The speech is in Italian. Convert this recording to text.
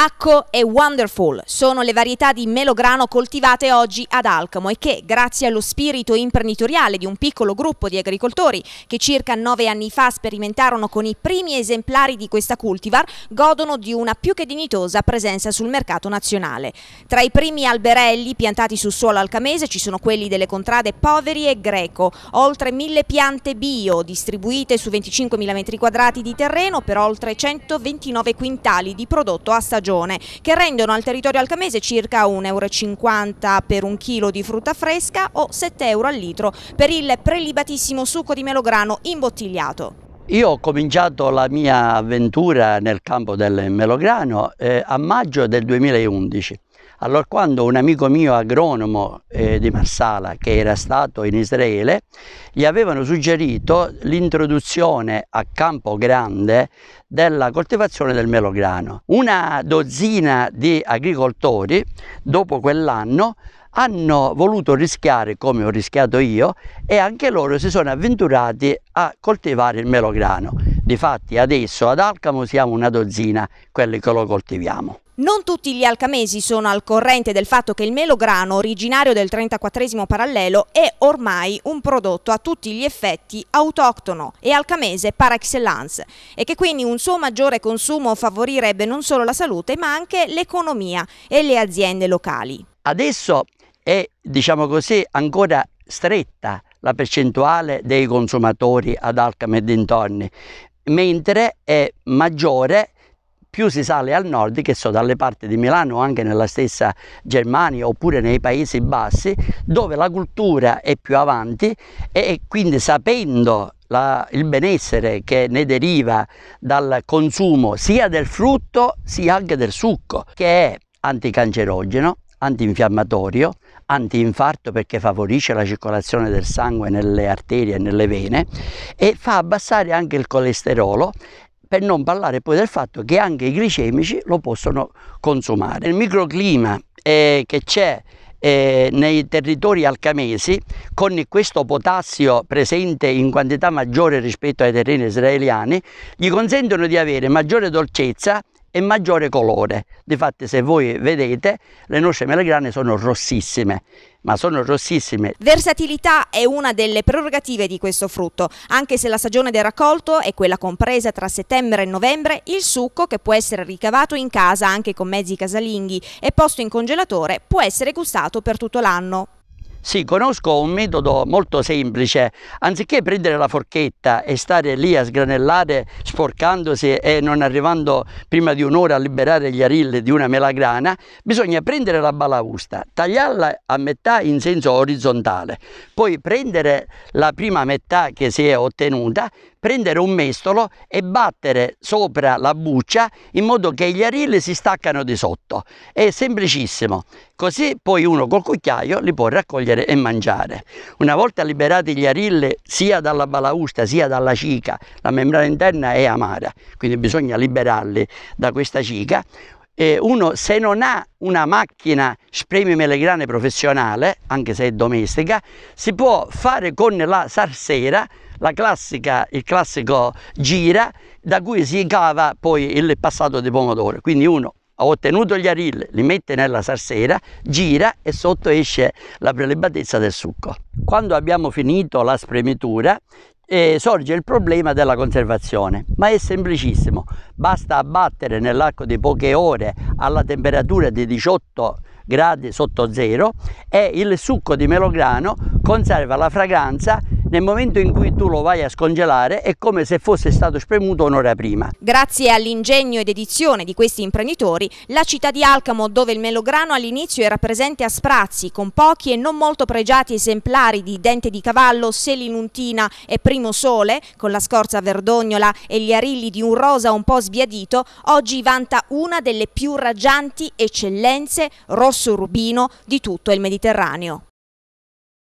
Acco e Wonderful sono le varietà di melograno coltivate oggi ad Alcamo e che, grazie allo spirito imprenditoriale di un piccolo gruppo di agricoltori che circa nove anni fa sperimentarono con i primi esemplari di questa cultivar, godono di una più che dignitosa presenza sul mercato nazionale. Tra i primi alberelli piantati sul suolo alcamese ci sono quelli delle contrade Poveri e Greco, oltre mille piante bio distribuite su 25.000 m2 di terreno per oltre 129 quintali di prodotto a stagione stagione, che rendono al territorio alcamese circa 1,50 euro per un chilo di frutta fresca o 7 euro al litro per il prelibatissimo succo di melograno imbottigliato. Io ho cominciato la mia avventura nel campo del melograno eh, a maggio del 2011 allora quando un amico mio agronomo eh, di Marsala, che era stato in Israele, gli avevano suggerito l'introduzione a campo grande della coltivazione del melograno. Una dozzina di agricoltori, dopo quell'anno, hanno voluto rischiare come ho rischiato io e anche loro si sono avventurati a coltivare il melograno. Difatti adesso ad Alcamo siamo una dozzina quelli che lo coltiviamo. Non tutti gli alcamesi sono al corrente del fatto che il melograno, originario del 34 parallelo, è ormai un prodotto a tutti gli effetti autoctono e alcamese par excellence e che quindi un suo maggiore consumo favorirebbe non solo la salute ma anche l'economia e le aziende locali. Adesso è, diciamo così, ancora stretta la percentuale dei consumatori ad alcame e dintorni, mentre è maggiore più si sale al nord, che so, dalle parti di Milano o anche nella stessa Germania oppure nei Paesi Bassi, dove la cultura è più avanti e quindi sapendo la, il benessere che ne deriva dal consumo sia del frutto sia anche del succo, che è anticancerogeno, antinfiammatorio, antinfarto perché favorisce la circolazione del sangue nelle arterie e nelle vene e fa abbassare anche il colesterolo per non parlare poi del fatto che anche i glicemici lo possono consumare. Il microclima eh, che c'è eh, nei territori alcamesi con questo potassio presente in quantità maggiore rispetto ai terreni israeliani gli consentono di avere maggiore dolcezza e maggiore colore. Difatti se voi vedete le nostre melagrane sono rossissime, ma sono rossissime. Versatilità è una delle prerogative di questo frutto, anche se la stagione del raccolto è quella compresa tra settembre e novembre, il succo che può essere ricavato in casa anche con mezzi casalinghi e posto in congelatore può essere gustato per tutto l'anno. Sì, conosco un metodo molto semplice. Anziché prendere la forchetta e stare lì a sgranellare sporcandosi e non arrivando prima di un'ora a liberare gli arilli di una melagrana, bisogna prendere la balaustra, tagliarla a metà in senso orizzontale, poi prendere la prima metà che si è ottenuta, prendere un mestolo e battere sopra la buccia in modo che gli arilli si staccano di sotto. È semplicissimo. Così poi uno col cucchiaio li può raccogliere e mangiare. Una volta liberati gli arille sia dalla balausta sia dalla cica, la membrana interna è amara, quindi bisogna liberarli da questa cica. E uno se non ha una macchina spremi melegrane professionale, anche se è domestica, si può fare con la sarsera Classica, il classico gira da cui si cava poi il passato di pomodoro. Quindi uno ha ottenuto gli aril, li mette nella sarsera, gira e sotto esce la prelibatezza del succo. Quando abbiamo finito la spremitura eh, sorge il problema della conservazione, ma è semplicissimo, basta abbattere nell'arco di poche ore alla temperatura di 18 gradi sotto zero e il succo di melograno conserva la fragranza nel momento in cui tu lo vai a scongelare è come se fosse stato spremuto un'ora prima. Grazie all'ingegno ed edizione di questi imprenditori, la città di Alcamo, dove il melograno all'inizio era presente a sprazzi, con pochi e non molto pregiati esemplari di dente di cavallo, selinuntina e primo sole, con la scorza verdognola e gli arilli di un rosa un po' sbiadito, oggi vanta una delle più raggianti eccellenze rosso rubino di tutto il Mediterraneo.